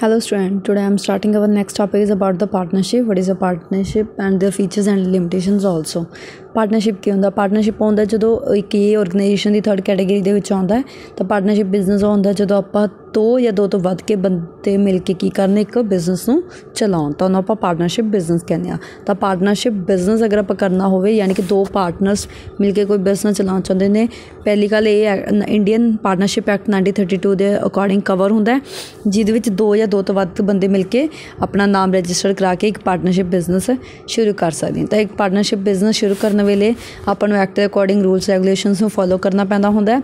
hello student today i'm starting our next topic is about the partnership what is a partnership and their features and limitations also partnership ਕੀ ਹੁੰਦਾ partnership ਹੁੰਦਾ ਜਦੋਂ ਇੱਕ ਇਹ organisation ਦੀ third category ਦੇ ਵਿੱਚ ਆਉਂਦਾ ਹੈ ਤਾਂ ਪਾਰਟਨਰਸ਼ਿਪ ਬਿਜ਼ਨਸ ਹੁੰਦਾ ਜਦੋਂ ਆਪਾਂ ਦੋ ਜਾਂ ਦੋ ਤੋਂ ਵੱਧ ਕੇ ਬੰਦੇ ਮਿਲ ਕੇ ਕੀ ਕਰਨ ਇੱਕ ਬਿਜ਼ਨਸ ਨੂੰ ਚਲਾਉਣ ਤਾਂ ਉਹਨੂੰ ਆਪਾਂ ਪਾਰਟਨਰਸ਼ਿਪ ਬਿਜ਼ਨਸ ਕਹਿੰਦੇ ਆ ਤਾਂ ਪਾਰਟਨਰਸ਼ਿਪ ਬਿਜ਼ਨਸ ਅਗਰ ਆਪਾਂ ਕਰਨਾ ਹੋਵੇ ਯਾਨੀ ਕਿ ਦੋ ਪਾਰਟਨਰਸ ਮਿਲ ਕੇ ਕੋਈ ਬਿਜ਼ਨਸ ਚਲਾਉਣਾ ਚਾਹੁੰਦੇ ਨੇ ਪਹਿਲੀ ਗੱਲ ਇਹ ਇੰਡੀਅਨ ਪਾਰਟਨਰਸ਼ਿਪ ਐਕਟ 1932 ਦੇ ਅਕੋਰਡਿੰਗ ਕਵਰ ਹੁੰਦਾ ਹੈ ਜਿਹਦੇ ਵਿੱਚ ਦੋ ਜਾਂ ਦੋ ਤੋਂ ਵੱਧ ਬੰਦੇ ਮਿਲ ਕੇ ਆਪਣਾ ਨਾਮ ਰਜਿਸਟਰ ਕਰਾ ਕੇ ਇੱਕ ਪਾਰਟਨਰਸ਼ਿਪ ਬਿਜ਼ਨਸ ਸ਼ੁਰੂ ਕਰ ਸਕਦੇ ਨੇ ਤਾਂ ਇੱਕ ਪਾਰਟਨਰਸ਼ਿਪ ਬਿਜ਼ਨਸ ਸ਼ੁਰੂ ਕਰਨ ਕਰਨ ਵੇਲੇ ਆਪਾਂ ਨੂੰ ਐਕਟ ਦੇ ਅਕੋਰਡਿੰਗ ਰੂਲਸ ਰੈਗੂਲੇਸ਼ਨਸ ਨੂੰ ਫੋਲੋ ਕਰਨਾ ਪੈਂਦਾ ਹੁੰਦਾ ਹੈ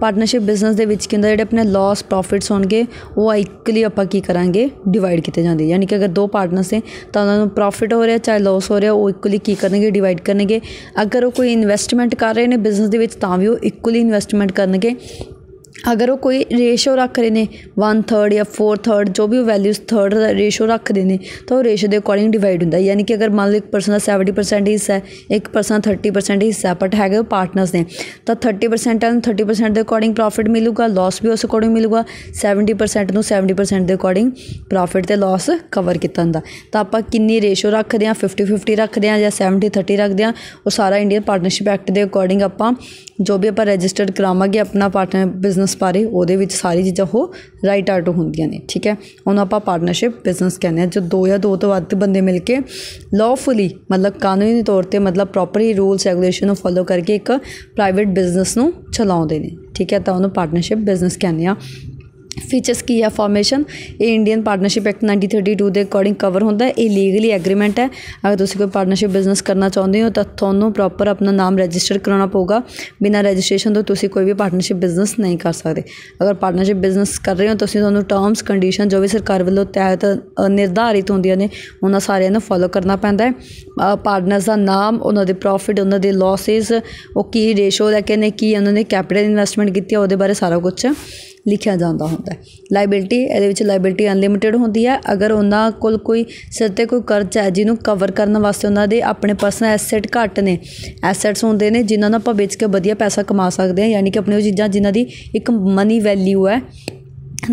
ਪਾਰਟਨਰਸ਼ਿਪ ਬਿਜ਼ਨਸ ਦੇ ਵਿੱਚ ਕਿੰਦਾ ਜਿਹੜੇ ਆਪਣੇ ਲਾਸ ਪ੍ਰੋਫਿਟਸ ਹੋਣਗੇ ਉਹ ਇਕੁਅਲੀ ਆਪਾਂ ਕੀ ਕਰਾਂਗੇ ਡਿਵਾਈਡ ਕੀਤੇ ਜਾਂਦੇ ਯਾਨੀ ਕਿ ਅਗਰ ਦੋ ਪਾਰਟਨਰਸ ਨੇ ਤਾਂ ਉਹਨਾਂ ਨੂੰ ਪ੍ਰੋਫਿਟ ਹੋ ਰਿਹਾ ਚਾਹੇ ਲਾਸ ਹੋ ਰਿਹਾ ਉਹ ਇਕੁਅਲੀ ਕੀ ਕਰਨਗੇ ਡਿਵਾਈਡ ਕਰਨਗੇ ਅਗਰ ਉਹ ਕੋਈ ਇਨਵੈਸਟਮੈਂਟ ਕਰ ਰਹੇ ਨੇ ਬਿਜ਼ਨਸ ਦੇ ਵਿੱਚ ਤਾਂ ਵੀ ਉਹ ਇਕੁਅਲੀ ਇਨਵੈਸਟਮੈਂਟ ਕਰਨਗੇ ਅਗਰ ਉਹ ਕੋਈ ਰੇਸ਼ੋ ਰੱਖ ਰਹੇ ਨੇ 1/3 ਜਾਂ 4/3 ਜੋ ਵੀ ਵੈਲਿਊਜ਼ 3rd ਦਾ ਰੇਸ਼ੋ ਰੱਖਦੇ ਨੇ ਤਾਂ ਉਹ ਰੇਸ਼ੋ ਦੇ ਅਕੋਰਡਿੰਗ ਡਿਵਾਈਡ ਹੁੰਦਾ ਯਾਨੀ ਕਿ ਅਗਰ ਮੰਨ ਲਓ ਇੱਕ ਪਰਸਨ ਦਾ 70% ਹਿੱਸਾ ਹੈ ਇੱਕ ਪਰਸਨ 30% ਹਿੱਸਾ ਬਟ ਹੈਗੇ ਉਹ ਪਾਰਟਨਰਸ ਨੇ ਤਾਂ 30% ਨੂੰ 30% ਦੇ ਅਕੋਰਡਿੰਗ ਪ੍ਰੋਫਿਟ ਮਿਲੂਗਾ ਲਾਸ ਵੀ ਉਸ ਅਕੋਰਡਿੰਗ ਮਿਲੂਗਾ 70% ਨੂੰ 70% ਦੇ ਅਕੋਰਡਿੰਗ ਪ੍ਰੋਫਿਟ ਤੇ ਲਾਸ ਕਵਰ ਕੀਤਾ ਹੁੰਦਾ ਤਾਂ ਆਪਾਂ ਕਿੰਨੀ ਰੇਸ਼ੋ ਰੱਖਦੇ ਆ 50 50 ਰੱਖਦੇ ਆ ਜਾਂ 70 30 ਰੱਖਦੇ ਆ ਉਹ ਸਾਰਾ ਇੰਡੀਅਨ ਪਾਰਟਨਰਸ਼ਿਪ ਐਕਟ ਦੇ ਅਕੋਰਡਿੰਗ ਆਪਾਂ ਜੋ ਵੀ ਆਪਾਂ ਰਜਿਸਟਰਡ ਕਰਾਵਾਂਗੇ ਆਪਣਾ ਪਾਰਟਨਰ ਬਿਜ਼ਨਸ ਬਿਜ਼ਨਸ ਬਾਰੇ ਉਹਦੇ ਵਿੱਚ ਸਾਰੀ ਚੀਜ਼ਾਂ ਉਹ ਰਾਈਟ ਆਊਟ ਹੁੰਦੀਆਂ ਨੇ ਠੀਕ ਹੈ ਉਹਨੂੰ ਆਪਾਂ ਪਾਰਟਨਰਸ਼ਿਪ ਬਿਜ਼ਨਸ ਕਹਿੰਦੇ ਆ ਜੋ ਦੋ ਜਾਂ ਦੋ ਤੋਂ ਵੱਧ ਬੰਦੇ ਮਿਲ ਕੇ ਲਾਫੁਲੀ ਮਤਲਬ ਕਾਨੂੰਨੀ ਤੌਰ ਤੇ ਮਤਲਬ ਪ੍ਰੋਪਰਲੀ ਰੂਲਸ ਰੈਗੂਲੇਸ਼ਨ ਨੂੰ ਫੋਲੋ ਕਰਕੇ ਇੱਕ ਪ੍ਰਾਈਵੇਟ ਬਿਜ਼ਨਸ ਨੂੰ ਚਲਾਉਂਦੇ ਨੇ ਠੀਕ ਹੈ ਤਾਂ ਉਹਨੂੰ ਪਾਰਟਨਰਸ਼ਿਪ ਬਿਜ਼ਨਸ ਕਹਿੰਦੇ ਆ ਫੀਚਰਸ ਕੀ ਹੈ ਫਾਰਮੇਸ਼ਨ ਇਹ ਇੰਡੀਅਨ ਪਾਰਟਨਰਸ਼ਿਪ ਐਕਟ 1932 ਦੇ ਅਕੋਰਡਿੰਗ ਕਵਰ ਹੁੰਦਾ ਹੈ ਇਹ ਲੀਗਲੀ ਐਗਰੀਮੈਂਟ ਹੈ ਅਗਰ ਤੁਸੀਂ ਕੋਈ ਪਾਰਟਨਰਸ਼ਿਪ ਬਿਜ਼ਨਸ ਕਰਨਾ ਚਾਹੁੰਦੇ ਹੋ ਤਾਂ ਤੁਹਾਨੂੰ ਪ੍ਰੋਪਰ ਆਪਣਾ ਨਾਮ ਰਜਿਸਟਰ ਕਰਾਉਣਾ ਪਊਗਾ ਬਿਨਾਂ ਰਜਿਸਟ੍ਰੇਸ਼ਨ ਤੋਂ ਤੁਸੀਂ ਕੋਈ ਵੀ ਪਾਰਟਨਰਸ਼ਿਪ ਬਿਜ਼ਨਸ ਨਹੀਂ ਕਰ ਸਕਦੇ ਅਗਰ ਪਾਰਟਨਰਸ਼ਿਪ ਬਿਜ਼ਨਸ ਕਰ ਰਹੇ ਹੋ ਤੁਸੀਂ ਤੁਹਾਨੂੰ ਟਰਮਸ ਕੰਡੀਸ਼ਨ ਜੋ ਵੀ ਸਰਕਾਰ ਵੱਲੋਂ ਤੈਅ ਨਿਰਧਾਰਿਤ ਹੁੰਦੀਆਂ ਨੇ ਉਹਨਾਂ ਸਾਰਿਆਂ ਨੂੰ ਫੋਲੋ ਕਰਨਾ ਪੈਂਦਾ ਹੈ ਪਾਰਟਨਰਸ ਦਾ ਨਾਮ ਉਹਨਾਂ ਦੇ ਪ੍ਰੋਫਿਟ ਉਹਨਾਂ ਦੇ ਲਾਸਸ ਉਹ ਕੀ ਰੇਸ਼ੋ ਕੇ ਨੇ ਕੀ ਉਹਨਾਂ ਨੇ ਕੈਪੀਟਲ ਇਨਵੈਸਟਮੈਂਟ ਕੀਤੀ ਹੈ ਉਹਦੇ ਬਾਰੇ ਸਾਰਾ ਕੁਝ ਲਿਖਿਆ ਜਾਂਦਾ ਹੁੰਦਾ ਹੈ ਲਾਇਬਿਲਟੀ ਇਹਦੇ ਵਿੱਚ ਲਾਇਬਿਲਟੀ ਅਨਲਿਮਿਟਿਡ ਹੁੰਦੀ ਹੈ ਅਗਰ ਉਹਨਾਂ ਕੋਲ ਕੋਈ ਸਿਰ ਤੇ ਕੋਈ ਕਰਜ਼ਾ ਹੈ ਜਿਹਨੂੰ ਕਵਰ ਕਰਨ ਵਾਸਤੇ ਉਹਨਾਂ ਦੇ ਆਪਣੇ ਪਰਸਨਲ ਐਸੈਟ ਘੱਟ ਨੇ ਐਸੈਟਸ ਹੁੰਦੇ ਨੇ ਜਿਨ੍ਹਾਂ ਨੂੰ ਆਪਾਂ ਵੇਚ ਕੇ ਵਧੀਆ ਪੈਸਾ ਕਮਾ ਸਕਦੇ ਹਾਂ ਯਾਨੀ ਕਿ ਆਪਣੇ ਉਹ ਚੀਜ਼ਾਂ ਜਿਨ੍ਹਾਂ ਦੀ ਇੱਕ ਮਨੀ ਵੈਲਿਊ ਹੈ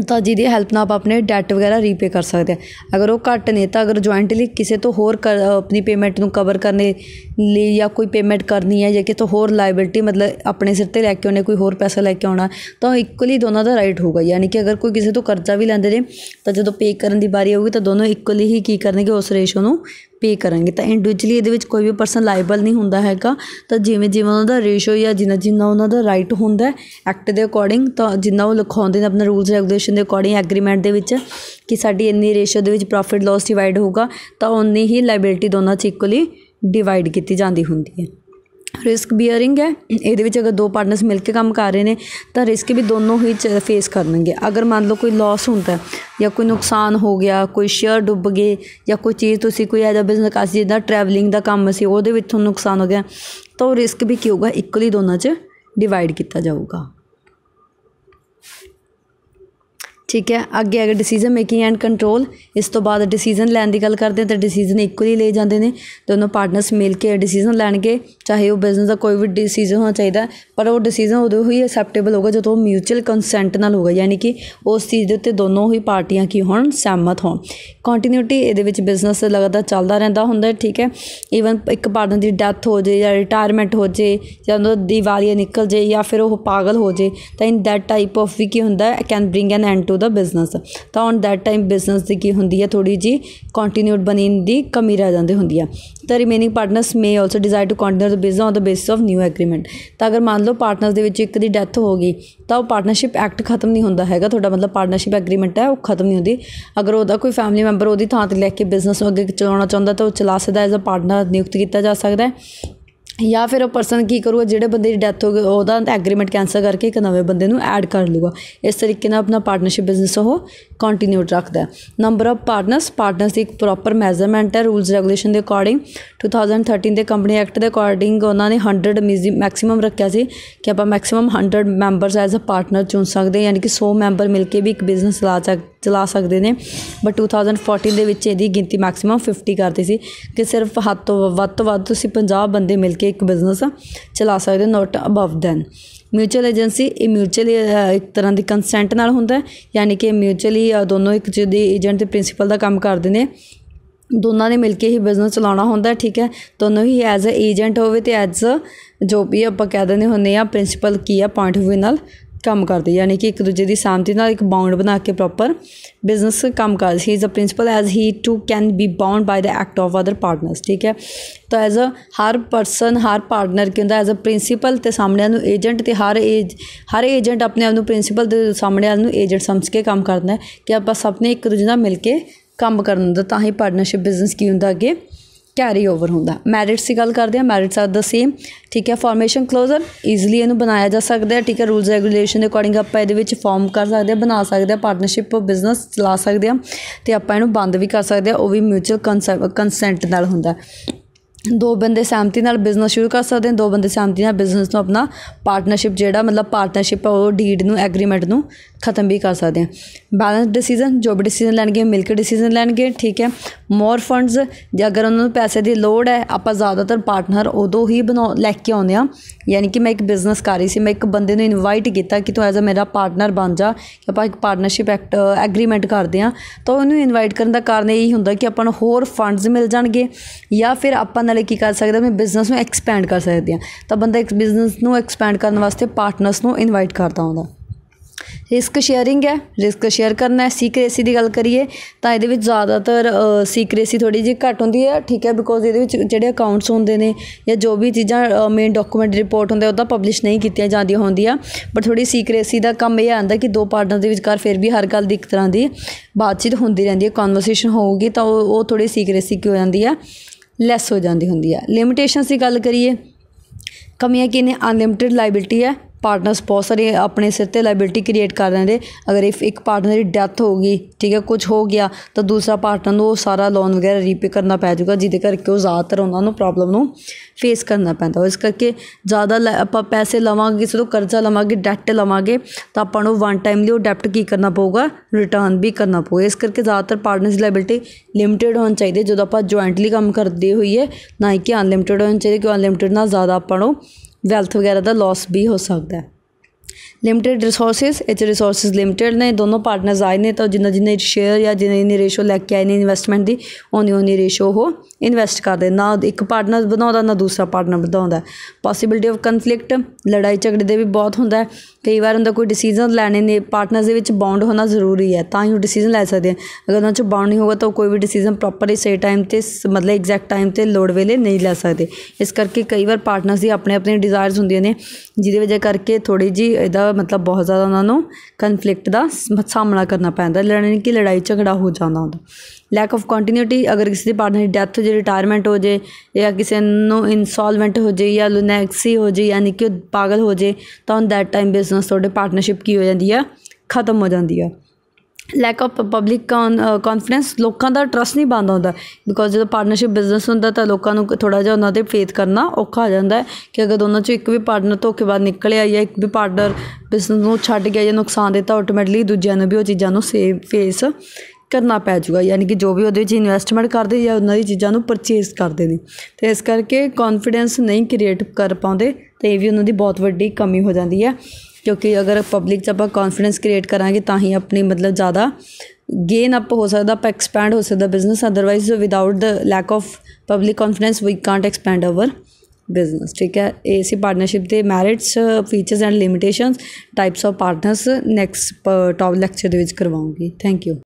ਤਾਂ ਜਿਹਦੀ ਹੈਲਪ ਨਾਲ ਆਪ ਆਪਣੇ ਡੈਟ ਵਗੈਰਾ ਰੀਪੇ ਕਰ ਸਕਦੇ ਆ ਅਗਰ ਉਹ ਘੱਟ ਨੇ ਤਾਂ ਅਗਰ ਜੁਆਇੰਟਲੀ ਕਿਸੇ ਤੋਂ ਹੋਰ ਆਪਣੀ ਪੇਮੈਂਟ ਨੂੰ ਕਵਰ ਕਰਨੇ ਲਈ ਜਾਂ ਕੋਈ ਪੇਮੈਂਟ ਕਰਨੀ ਹੈ ਜਾਂ ਕਿਤੋਂ ਹੋਰ ਲਾਇਬਿਲਟੀ ਮਤਲਬ ਆਪਣੇ ਸਿਰ ਤੇ ਲੈ ਕੇ ਉਹਨੇ ਕੋਈ ਹੋਰ ਪੈਸਾ ਲੈ ਕੇ ਆਉਣਾ ਤਾਂ ਇਕੁਅਲੀ ਦੋਨਾਂ ਦਾ ਰਾਈਟ ਹੋਊਗਾ ਯਾਨੀ ਕਿ ਅਗਰ ਕੋਈ ਕਿਸੇ ਤੋਂ ਕਰਜ਼ਾ ਵੀ ਲੈਂਦੇ ਨੇ ਤਾਂ ਜਦੋਂ ਪੇ ਕਰਨ ਦੀ ਵਾਰੀ ਆਊਗੀ ਤਾਂ ਦੋਨੋਂ ਇਕੁਅਲੀ ਹੀ ਕੀ ਕਰਨਗੇ ਉਸ ਰੇਸ਼ੋ ਨੂੰ ਪੇ ਕਰਨਗੇ ਤਾਂ ਇੰਡੀਵਿਜੂਅਲੀ ਇਹਦੇ ਵਿੱਚ ਕੋਈ ਵੀ ਪਰਸਨ ਲਾਇਬਲ ਨਹੀਂ ਹੁੰਦਾ ਹੈਗਾ ਤਾਂ ਜਿਵੇਂ ਜਿਵੇਂ ਉਹਨਾਂ ਦਾ ਰੇਸ਼ੋ ਜਾਂ ਜਿੰਨਾ ਜਿੰਨਾ ਉਹਨਾਂ ਦਾ ਰਾਈਟ ਹੁੰਦਾ ਐਕਟ ਦੇ ਅਕੋਰਡਿੰਗ ਤਾਂ ਜਿੰਨਾ ਉਹ ਲਿਖਾਉਂਦੇ ਨੇ ਆਪਣੇ ਰੂਲਸ ਰੈਗੂਲੇਸ਼ਨ ਰੈਗੂਲੇਸ਼ਨ ਦੇ ਅਕੋਰਡਿੰਗ ਐਗਰੀਮੈਂਟ ਦੇ ਵਿੱਚ ਕਿ ਸਾਡੀ ਇੰਨੀ ਰੇਸ਼ੋ ਦੇ ਵਿੱਚ ਪ੍ਰੋਫਿਟ ਲਾਸ ਡਿਵਾਈਡ ਹੋਊਗਾ ਤਾਂ ਉਨੀ ਹੀ ਲਾਇਬਿਲਟੀ ਦੋਨਾਂ 'ਚ ਇਕੁਅਲੀ ਡਿਵਾਈਡ ਕੀਤੀ ਜਾਂਦੀ ਹੁੰਦੀ ਹੈ ਰਿਸਕ ਬੀਅਰਿੰਗ ਹੈ ਇਹਦੇ ਵਿੱਚ ਅਗਰ ਦੋ ਪਾਰਟਨਰਸ ਮਿਲ ਕੇ ਕੰਮ ਕਰ ਰਹੇ ਨੇ ਤਾਂ ਰਿਸਕ ਵੀ ਦੋਨੋਂ ਹੀ ਫੇਸ ਕਰਨਗੇ ਅਗਰ ਮੰਨ ਲਓ ਕੋਈ ਲਾਸ ਹੁੰਦਾ ਜਾਂ ਕੋਈ ਨੁਕਸਾਨ ਹੋ ਗਿਆ ਕੋਈ ਸ਼ੇਅਰ ਡੁੱਬ ਗਏ ਜਾਂ ਕੋਈ ਚੀਜ਼ ਤੁਸੀਂ ਕੋਈ ਐਜਾ ਬਿਜ਼ਨਸ ਕਰ ਸੀ ਜਿੱਦਾਂ ਟਰੈਵਲਿੰਗ ਦਾ ਕੰਮ ਸੀ ਉਹਦੇ ਵਿੱਚ ਤੁਹਾਨੂੰ ਨੁਕਸਾਨ ਹੋ ਗਿਆ ਤਾਂ ਉਹ ਰਿਸਕ ਵੀ ਕੀ ਹੋਊਗਾ ਇਕੁਅਲੀ ਦੋਨਾਂ 'ਚ ਡਿਵਾਈਡ ਕੀਤਾ ਜਾਊਗਾ ਠੀਕ ਹੈ ਅੱਗੇ ਅਗਰ ਡਿਸੀਜਨ ਮੇਕਿੰਗ ਐਂਡ ਕੰਟਰੋਲ ਇਸ ਤੋਂ ਬਾਅਦ ਡਿਸੀਜਨ ਲੈਣ ਦੀ ਗੱਲ ਕਰਦੇ ਤਾਂ ਡਿਸੀਜਨ ਇਕੁਅਲੀ ਲਏ ਜਾਂਦੇ ਨੇ ਦੋਨੋਂ ਪਾਰਟਨਰਸ ਮਿਲ ਕੇ ਡਿਸੀਜਨ ਲੈਣਗੇ ਚਾਹੇ ਉਹ ਬਿਜ਼ਨਸ ਦਾ ਕੋਈ ਵੀ ਡਿਸੀਜਨ ਹੋਣਾ ਚਾਹੀਦਾ ਪਰ ਉਹ ਡਿਸੀਜਨ ਉਦੋਂ ਹੀ ਐਕਸੈਪਟੇਬਲ ਹੋਗਾ ਜਦੋਂ ਉਹ ਮਿਊਚੁਅਲ ਕੰਸੈਂਟ ਨਾਲ ਹੋਗਾ ਯਾਨੀ ਕਿ ਉਸ ਚੀਜ਼ ਦੇ ਉੱਤੇ ਦੋਨੋਂ ਹੀ ਪਾਰਟੀਆਂ ਕੀ ਹੋਣ ਸਹਿਮਤ ਹੋਣ ਕੰਟੀਨਿਊਟੀ ਇਹਦੇ ਵਿੱਚ ਬਿਜ਼ਨਸ ਲਗਾਤਾਰ ਚੱਲਦਾ ਰਹਿੰਦਾ ਹੁੰਦਾ ਠੀਕ ਹੈ ਈਵਨ ਇੱਕ ਪਾਰਟਨਰ ਦੀ ਡੈਥ ਹੋ ਜੇ ਜਾਂ ਰਿਟਾਇਰਮੈਂਟ ਹੋ ਜੇ ਜਾਂ ਉਹ ਦੀਵਾਲੀਆ ਨਿਕਲ ਜੇ ਜਾਂ ਫਿਰ ਉਹ ਪਾਗਲ ਹੋ ਜੇ ਤਾਂ ਇਨ ਦੈਟ ਟਾਈਪ ਆਫ ਵੀ ਕੀ ਹੁੰਦਾ can bring an end to ਦਾ ਬਿਜ਼ਨਸ ਤਾਂ ਔਨ ਦੈਟ ਟਾਈਮ ਬਿਜ਼ਨਸ ਦੀ ਕੀ ਹੁੰਦੀ ਹੈ ਥੋੜੀ ਜੀ ਕੰਟੀਨਿਊਡ ਬਣੀ ਦੀ ਕਮੀ ਰਹਿ ਜਾਂਦੀ ਹੁੰਦੀ ਆ ਤਾਂ remaining partners may also desire to continue the business on the basis of new agreement ਤਾਂ ਅਗਰ ਮੰਨ ਲਓ ਪਾਰਟਨਰਸ ਦੇ ਵਿੱਚ ਇੱਕ ਦੀ ਡੈਥ ਹੋ ਗਈ ਤਾਂ ਉਹ ਪਾਰਟਨਰਸ਼ਿਪ ਐਕਟ ਖਤਮ ਨਹੀਂ ਹੁੰਦਾ ਹੈਗਾ ਤੁਹਾਡਾ ਮਤਲਬ ਪਾਰਟਨਰਸ਼ਿਪ ਐਗਰੀਮੈਂਟ ਹੈ ਉਹ ਖਤਮ ਨਹੀਂ ਹੁੰਦੀ ਅਗਰ ਉਹਦਾ ਕੋਈ ਫੈਮਿਲੀ ਮੈਂਬਰ ਉਹਦੀ ਥਾਂ ਤੇ ਲੈ ਕੇ ਬਿਜ਼ਨਸ ਨੂੰ ਅੱਗੇ ਚਲਾਉਣਾ ਚਾਹੁੰਦਾ ਤਾਂ ਉਹ ਚਲਾ ਸਕਦਾ ਐਜ਼ ਅ ਪਾਰਟਨਰ ਨਿਯੁਕਤ ਕੀਤਾ ਜਾ ਸਕਦਾ ਹੈ ਜਾਂ ਫਿਰ ਉਹ ਪਰਸਨ ਕੀ ਕਰੂਗਾ ਜਿਹੜੇ ਬੰਦੇ ਦੀ ਡੈਥ ਹੋ ਗਈ ਉਹਦਾ ਐਗਰੀਮੈਂਟ ਕੈਨਸਲ ਕਰਕੇ ਇੱਕ ਨਵੇਂ ਬੰਦੇ ਨੂੰ ਐਡ ਕਰ ਲੂਗਾ ਇਸ ਤਰੀਕੇ ਨਾਲ ਆਪਣਾ ਪਾਰਟਨਰਸ਼ਿਪ ਬਿਜ਼ਨਸ ਉਹ ਕੰਟੀਨਿਊਡ ਰੱਖਦਾ ਨੰਬਰ ਆਫ ਪਾਰਟਨਰਸ ਪਾਰਟਨਰਸ ਦੀ ਇੱਕ ਪ੍ਰੋਪਰ ਮੈਜ਼ਰਮੈਂਟ ਹੈ ਰੂਲਸ ਰੈਗੂਲੇਸ਼ਨ ਦੇ ਅਕੋਰਡਿੰਗ 2013 ਦੇ ਕੰਪਨੀ ਐਕਟ ਦੇ ਅਕੋਰਡਿੰਗ ਉਹਨਾਂ ਨੇ 100 ਮੈਕਸਿਮਮ ਰੱਖਿਆ ਸੀ ਕਿ ਆਪਾਂ maximum 100 members as a partner ਚੁਣ ਸਕਦੇ ਯਾਨੀ ਕਿ 100 ਮੈਂਬਰ ਮਿਲ ਕੇ ਵੀ ਇੱਕ ਬਿਜ਼ਨਸ ਲਾ ਚਲਾ ਸਕਦੇ ਨੇ ਬਟ 2014 ਦੇ ਵਿੱਚ ਇਹਦੀ ਗਿਣਤੀ ਮੈਕਸਿਮਮ 50 ਕਰਤੀ ਸੀ ਕਿ ਸਿਰਫ ਹੱਦ ਤੋਂ ਵੱਧ ਤੋਂ ਵੱਧ ਤੁਸੀਂ 50 ਬੰਦੇ ਮਿਲ ਕੇ ਇੱਕ ਬਿਜ਼ਨਸ ਚਲਾ ਸਕਦੇ not above than mutual agency ਇਹ ਮਿਊਚੁਅਲੀ ਇੱਕ ਤਰ੍ਹਾਂ ਦੀ ਕੰਸੈਂਟ ਨਾਲ ਹੁੰਦਾ ਯਾਨੀ ਕਿ ਮਿਊਚੁਅਲੀ ਦੋਨੋਂ ਇੱਕ ਜਿਹੇ ਦੇ ਏਜੰਟ ਤੇ ਪ੍ਰਿੰਸੀਪਲ ਦਾ ਕੰਮ ਕਰਦੇ ਨੇ ਦੋਨਾਂ ਨੇ ਮਿਲ ਕੇ ਹੀ ਬਿਜ਼ਨਸ ਚਲਾਉਣਾ ਹੁੰਦਾ ਠੀਕ ਹੈ ਦੋਨੋਂ ਹੀ ਐਜ਼ ਅ ਏਜੰਟ ਹੋਵੇ ਤੇ ਐਜ਼ ਜੋ ਵੀ ਆਪਾਂ ਕਹਿ ਦਿੰਦੇ ਹੁੰਦੇ ਆ ਪ੍ਰਿੰਸੀਪਲ ਕੀ ਆ ਪੁਆਇੰਟ ਹੋਵੇ ਨਾਲ ਕੰਮ ਕਰਦੇ ਯਾਨੀ ਕਿ ਇੱਕ ਦੂਜੇ ਦੀ ਸਹਿਮਤੀ ਨਾਲ ਇੱਕ ਬਾਉਂਡ ਬਣਾ ਕੇ ਪ੍ਰੋਪਰ ਬਿਜ਼ਨਸ ਕੰਮ ਕਰਦੇ he is a principal as he too can be bound by the act of other partners ਠੀਕ ਹੈ ਤਾਂ ਐਜ਼ ਅ ਹਰ ਪਰਸਨ ਹਰ ਪਾਰਟਨਰ ਕਿੰਦਾ ਐਜ਼ ਅ ਪ੍ਰਿੰਸੀਪਲ ਤੇ ਸਾਹਮਣੇ ਨੂੰ ਏਜੰਟ ਤੇ ਹਰ ਏਜ ਹਰ ਏਜੰਟ ਆਪਣੇ ਆਪ ਨੂੰ ਪ੍ਰਿੰਸੀਪਲ ਦੇ ਸਾਹਮਣੇ ਨੂੰ ਏਜੰਟ ਸਮਝ ਕੇ ਕੰਮ ਕਰਨਾ ਹੈ ਕਿ ਆਪਾਂ ਸਭ ਨੇ ਇੱਕ ਦੂਜੇ ਨਾਲ ਮਿਲ ਕੇ ਕੰਮ ਕਰਨ ਦਾ ਤਾਂ ਹੀ ਪਾਰਟਨਰਸ਼ਿਪ ਬਿਜ਼ਨਸ ਕੀ ਹੁੰਦਾ ਅੱਗੇ ਕੈਰੀ ਓਵਰ ਹੁੰਦਾ ਮੈਰਿਟਸ ਦੀ ਗੱਲ ਕਰਦੇ ਆ ਮੈਰਿਟਸ ਆਰ ਦਾ ਸੇਮ ਠੀਕ ਹੈ ਫਾਰਮੇਸ਼ਨ ਕਲੋਜ਼ਰ ਈਜ਼ੀਲੀ ਇਹਨੂੰ ਬਣਾਇਆ ਜਾ ਸਕਦਾ ਹੈ ਠੀਕ ਹੈ ਰੂਲਸ ਰੈਗੂਲੇਸ਼ਨ ਦੇ ਅਕੋਰਡਿੰਗ ਆਪਾਂ ਇਹਦੇ ਵਿੱਚ ਫਾਰਮ ਕਰ ਸਕਦੇ ਆ ਬਣਾ ਸਕਦੇ ਆ ਪਾਰਟਨਰਸ਼ਿਪ ਬਿਜ਼ਨਸ ਚਲਾ ਸਕਦੇ ਆ ਤੇ ਆਪਾਂ ਇਹਨੂੰ ਬੰਦ ਵੀ ਕਰ ਸਕਦੇ ਆ ਉਹ ਵੀ ਮਿਊਚੁਅਲ ਕੰਸੈਂਟ ਨਾਲ ਹੁੰਦਾ ਦੋ ਬੰਦੇ ਸਹਿਮਤੀ ਨਾਲ ਬਿਜ਼ਨਸ ਸ਼ੁਰੂ ਕਰ ਸਕਦੇ ਨੇ ਦੋ ਬੰਦੇ ਸਹਿਮਤੀ ਨਾਲ ਬਿਜ਼ਨਸ ਨੂੰ ਆਪਣਾ ਪਾਰਟਨਰਸ਼ਿਪ ਜਿਹੜਾ ਮਤਲਬ ਪਾਰਟਨਰਸ਼ਿਪ ਉਹ ਡੀਡ ਨੂੰ ਐਗਰੀਮੈਂਟ ਨੂੰ ਖਤਮ ਵੀ ਕਰ ਸਕਦੇ ਆ ਬੈਲੈਂਸ ਡਿਸੀਜਨ ਜੋ ਵੀ ਡਿਸੀਜਨ ਲੈਣਗੇ ਮਿਲ ਕੇ ਡਿਸੀਜਨ ਲੈਣਗੇ ਠੀਕ ਹੈ ਮੋਰ ਫੰਡਸ ਜੇ ਅਗਰ ਉਹਨਾਂ ਨੂੰ ਪੈਸੇ ਦੀ ਲੋੜ ਹੈ ਆਪਾਂ ਜ਼ਿਆਦਾਤਰ ਪਾਰਟਨਰ ਉਦੋਂ ਹੀ ਬਣਾ ਲੈ ਕੇ ਆਉਂਦੇ ਆ ਯਾਨੀ ਕਿ ਮੈਂ ਇੱਕ ਬਿਜ਼ਨਸ ਕਰ ਰਹੀ ਸੀ ਮੈਂ ਇੱਕ ਬੰਦੇ ਨੂੰ ਇਨਵਾਈਟ ਕੀਤਾ ਕਿ ਤੂੰ ਐਜ਼ ਅ ਮੇਰਾ ਪਾਰਟਨਰ ਬਣ ਜਾ ਕਿ ਆਪਾਂ ਇੱਕ ਪਾਰਟਨਰਸ਼ਿਪ ਐਕਟ ਐਗਰੀਮੈਂਟ ਕਰਦੇ ਆ ਤਾਂ ਉਹਨੂੰ ਇਨਵਾਈਟ ਕਰਨ ਦਾ ਕਾਰਨ ਇਹ ਹੀ ਹੁੰਦਾ ਕਿ ਆਪਾਂ ਨੂੰ ਹੋਰ ਫੰਡਸ ਮਿਲ ਜਾਣਗੇ ਜਾਂ ਫਿਰ ਆਪਾਂ ਨਾਲ ਨਾਲੇ ਕੀ ਕਰ ਸਕਦੇ ਮੈਂ ਬਿਜ਼ਨਸ ਨੂੰ ਐਕਸਪੈਂਡ ਕਰ ਸਕਦੀ ਆ ਤਾਂ ਬੰਦਾ ਇੱਕ ਬਿਜ਼ਨਸ ਨੂੰ ਐਕਸਪੈਂਡ ਕਰਨ ਵਾਸਤੇ ਪਾਰਟਨਰਸ ਨੂੰ ਇਨਵਾਈਟ ਕਰਦਾ ਹੁੰਦਾ ਰਿਸਕ ਸ਼ੇਅਰਿੰਗ ਹੈ ਰਿਸਕ ਸ਼ੇਅਰ ਕਰਨਾ ਹੈ ਸੀਕ੍ਰੇਸੀ ਦੀ ਗੱਲ ਕਰੀਏ ਤਾਂ ਇਹਦੇ ਵਿੱਚ ਜ਼ਿਆਦਾਤਰ ਸੀਕ੍ਰੇਸੀ ਥੋੜੀ ਜਿਹੀ ਘੱਟ ਹੁੰਦੀ ਹੈ ਠੀਕ ਹੈ ਬਿਕੋਜ਼ ਇਹਦੇ ਵਿੱਚ ਜਿਹੜੇ ਅਕਾਊਂਟਸ ਹੁੰਦੇ ਨੇ ਜਾਂ ਜੋ ਵੀ ਚੀਜ਼ਾਂ ਮੇਨ ਡਾਕੂਮੈਂਟ ਰਿਪੋਰਟ ਹੁੰਦੇ ਉਹਦਾ ਪਬਲਿਸ਼ ਨਹੀਂ ਕੀਤੀਆਂ ਜਾਂਦੀਆਂ ਹੁੰਦੀਆਂ ਪਰ ਥੋੜੀ ਸੀਕ੍ਰੇਸੀ ਦਾ ਕੰਮ ਇਹ ਆਂਦਾ ਕਿ ਦੋ ਪਾਰਟਨਰ ਦੇ ਵਿਚਕਾਰ ਫਿਰ ਵੀ ਹਰ ਗੱਲ ਦੀ ਇੱਕ ਤਰ੍ਹਾਂ ਦੀ ਬਾਤਚੀਤ ਹੁੰਦੀ ਰਹਿੰਦੀ ਹੈ ਕਨਵਰਸੇਸ਼ਨ ਹੋਊਗੀ ਤਾਂ ਉਹ ਥੋੜੀ ਸੀਕ੍ਰੇਸੀ ਕਿਉਂ ਜਾਂਦੀ ਹੈ ਲੈਸ ਹੋ ਜਾਂਦੀ ਹੁੰਦੀ ਆ ਲਿਮਿਟੇਸ਼ਨਸ ਦੀ ਗੱਲ ਕਰੀਏ ਕਮੀਆਂ ਕਿਨੇ ਨੇ ਅਨਲਿਮਿਟਿਡ ਲਾਇਬਿਲਟੀ ਹੈ ਪਾਰਟਨਰਸ ਬਹੁਤ ਸਾਰੇ ਆਪਣੇ ਸਿਰ ਤੇ ਲਾਇਬਿਲਟੀ ਕ੍ਰੀਏਟ ਕਰ ਰਹੇ ਨੇ ਅਗਰ ਇਫ ਇੱਕ ਪਾਰਟਨਰ ਦੀ ਡੈਥ ਹੋ ਗਈ ਠੀਕ ਹੈ ਕੁਝ ਹੋ ਗਿਆ ਤਾਂ ਦੂਸਰਾ ਪਾਰਟਨਰ ਨੂੰ ਉਹ ਸਾਰਾ ਲੋਨ ਵਗੈਰਾ ਰੀਪੇ ਕਰਨਾ ਪੈ ਜਾਊਗਾ ਜਿਹਦੇ ਕਰਕੇ ਉਹ ਜ਼ਿਆਦਾਤਰ ਉਹਨਾਂ ਨੂੰ ਪ੍ਰੋਬਲਮ ਨੂੰ ਫੇਸ ਕਰਨਾ ਪੈਂਦਾ ਇਸ ਕਰਕੇ ਜ਼ਿਆਦਾ ਆਪਾਂ ਪੈਸੇ ਲਵਾਂਗੇ ਕਿਸੇ ਤੋਂ ਕਰਜ਼ਾ ਲਵਾਂਗੇ ਡੈਟ ਲਵਾਂਗੇ ਤਾਂ ਆਪਾਂ ਨੂੰ ਵਨ ਟਾਈਮ ਲਈ ਉਹ ਡੈਪਟ ਕੀ ਕਰਨਾ ਪਊਗਾ ਰਿਟਰਨ ਵੀ ਕਰਨਾ ਪਊਗਾ ਇਸ ਕਰਕੇ ਜ਼ਿਆਦਾਤਰ ਪਾਰਟਨਰਸ ਦੀ ਲਾਇਬਿਲਟੀ ਲਿਮਿਟਿਡ ਹੋਣ ਚਾਹੀਦੀ ਜਦੋਂ ਆਪਾਂ ਜੁਆਇੰਟਲੀ ਕੰਮ ਕਰਦੇ ਹੋਈਏ ਨਾ ਕਿ ਅਨਲਿਮਿਟਿਡ ਹੋਣ ਚਾਹੀਦੀ ਕਿਉਂਕਿ ਅਨਲਿਮਿਟਿਡ ਨਾਲ ਜ਼ਿਆਦਾ ਆਪਾਂ ਨੂੰ ਵੈਲਥ ਵਗੈਰਾ ਦਾ ਲਾਸ ਵੀ ਹੋ ਸਕਦਾ limited resources it's resources limited ਨੇ ਦੋਨੋਂ ਪਾਰਟਨਰਸ ਆਏ ਨੇ ਤਾਂ ਜਿੰਨਾ ਜਿੰਨੇ ਸ਼ੇਅਰ ਜਾਂ ਜਿੰਨੇ ਜਿੰਨੇ ਰੇਸ਼ੋ ਲੈ ਕੇ ਆਏ ਨੇ ਇਨਵੈਸਟਮੈਂਟ ਦੀ ਉਹਨੇ ਉਹਨੇ ਰੇਸ਼ੋ ਉਹ ਇਨਵੈਸਟ ਕਰਦੇ ਨਾ ਇੱਕ ਪਾਰਟਨਰ ਬਣਾਉਂਦਾ ਨਾ ਦੂਸਰਾ ਪਾਰਟਨਰ ਬਣਾਉਂਦਾ ਪੋਸਿਬਿਲਟੀ ਆਫ ਕਨਫਲਿਕਟ ਲੜਾਈ ਝਗੜੇ ਦੇ ਵੀ ਬਹੁਤ ਹੁੰਦਾ ਹੈ ਕਈ ਵਾਰ ਹੁੰਦਾ ਕੋਈ ਡਿਸੀਜਨ ਲੈਣੇ ਨੇ ਪਾਰਟਨਰਸ ਦੇ ਵਿੱਚ ਬਾਉਂਡ ਹੋਣਾ ਜ਼ਰੂਰੀ ਹੈ ਤਾਂ ਹੀ ਉਹ ਡਿਸੀਜਨ ਲੈ ਸਕਦੇ ਆ ਅਗਰ ਉਹਨਾਂ 'ਚ ਬਾਉਂਡ ਨਹੀਂ ਹੋਗਾ ਤਾਂ ਕੋਈ ਵੀ ਡਿਸੀਜਨ ਪ੍ਰੋਪਰਲੀ ਸਹੀ ਟਾਈਮ ਤੇ ਮਤਲਬ ਐਗਜ਼ੈਕਟ ਟਾਈਮ ਤੇ ਲੋੜ ਵੇਲੇ ਨਹੀਂ ਲੈ ਸਕਦੇ ਇਸ ਕਰਕੇ ਕਈ ਵਾਰ ਪਾਰਟਨਰਸ ਦੀ ਆਪਣੇ ਆਪਣੇ ਡਿਜ਼ਾਇਰਸ ਹੁੰਦੀਆਂ ਨੇ ਜਿਹਦੇ ਵਜ੍ਹਾ ਕਰਕੇ ਥੋੜੀ ਜੀ ਇਹਦਾ ਮਤਲਬ ਬਹੁਤ ਜ਼ਿਆਦਾ ਉਹਨਾਂ ਨੂੰ ਕਨਫਲਿਕਟ ਦਾ ਸਾਹਮਣਾ ਕਰਨਾ ਪੈਂਦਾ ਲੜਨ ਕੀ ਲੜਾਈ ਝਗੜਾ ਹੋ ਜਾਂਦਾ ਹੁੰਦਾ ਲੈਕ ਆਫ ਕੰਟੀਨਿਊਟੀ ਅਗਰ ਕਿਸੇ ਦੇ ਪਾਰਟਨਰ ਦੀ ਡੈਥ ਹੋ ਜੇ ਰਿਟਾਇਰਮੈਂਟ ਹੋ ਜੇ ਜਾਂ ਕਿਸੇ ਨੂੰ ਇਨਸੋਲਵੈਂਟ ਹੋ ਜੇ ਜਾਂ ਲੁਨੈਕਸੀ ਹੋ ਜੇ ਯਾਨੀ ਕਿ ਪਾਗਲ ਹੋ ਜੇ ਤਾਂ ਦੈਟ ਟਾਈਮ ਬਿਜ਼ਨਸ ਤੁਹਾਡੇ ਪਾਰਟਨਰਸ਼ਿਪ ਕੀ ਹੋ ਜਾਂਦੀ ਆ ਖਤਮ ਹੋ ਜਾਂਦੀ ਆ ਲੈਕ ਆਫ ਪਬਲਿਕ ਕਾਨਫਰੈਂਸ ਲੋਕਾਂ ਦਾ ਟਰਸਟ ਨਹੀਂ ਬੰਦ ਹੁੰਦਾ ਬਿਕੋਜ਼ ਜਦੋਂ ਪਾਰਟਨਰਸ਼ਿਪ ਬਿਜ਼ਨਸ ਹੁੰਦਾ ਤਾਂ ਲੋਕਾਂ ਨੂੰ ਥੋੜਾ ਜਿਹਾ ਉਹਨਾਂ ਤੇ ਫੇਥ ਕਰਨਾ ਔਖਾ ਹੋ ਜਾਂਦਾ ਹੈ ਕਿ ਅਗਰ ਦੋਨਾਂ ਚੋਂ ਇੱਕ ਵੀ ਪਾਰਟਨਰ ਧੋਖੇ ਬਾਅਦ ਨਿਕਲਿਆ ਜਾਂ ਇੱਕ ਵੀ ਪਾਰਟਨਰ ਬਿਜ਼ਨਸ ਨੂੰ ਛੱਡ ਗਿਆ ਜਾਂ ਨੁਕਸਾਨ ਦਿੱਤਾ ਆਟੋਮੈਟਿਕਲੀ ਦੂਜਿਆਂ ਨੂੰ ਵੀ ਉਹ ਚੀਜ਼ਾਂ ਨੂੰ ਸੇ ਫੇਸ ਕਰਨਾ ਪੈ ਜਾਊਗਾ ਯਾਨੀ ਕਿ ਜੋ ਵੀ ਉਹਦੇ ਵਿੱਚ ਇਨਵੈਸਟਮੈਂਟ ਕਰਦੇ ਜਾਂ ਉਹਨਾਂ ਦੀ ਚੀਜ਼ਾਂ ਨੂੰ ਪਰਚੇਸ ਕਰਦੇ ਨੇ ਤੇ ਇਸ ਕਰਕੇ ਕੌਨਫੀਡੈਂਸ ਨਹੀਂ ਕ੍ਰੀਏਟ ਕਰ ਪਾਉਂਦੇ ਤੇ ਇਹ ਵੀ ਉਹਨਾਂ ਦੀ ਬਹੁਤ ਵੱਡੀ ਕਮੀ ਹੋ ਜਾਂਦੀ ਹੈ क्योंकि अगर पब्लिक जब आप कॉन्फिडेंस क्रिएट करेंगे तो ही अपनी मतलब ज़्यादा गेन अप हो सकता आप एक्सपैंड हो सकता business otherwise without the lack of public confidence we can't expand our business ठीक है ए सी पार्टनरशिप के merits features and limitation types of partners next प टॉप लैक्चर करवाऊंगी थैंक यू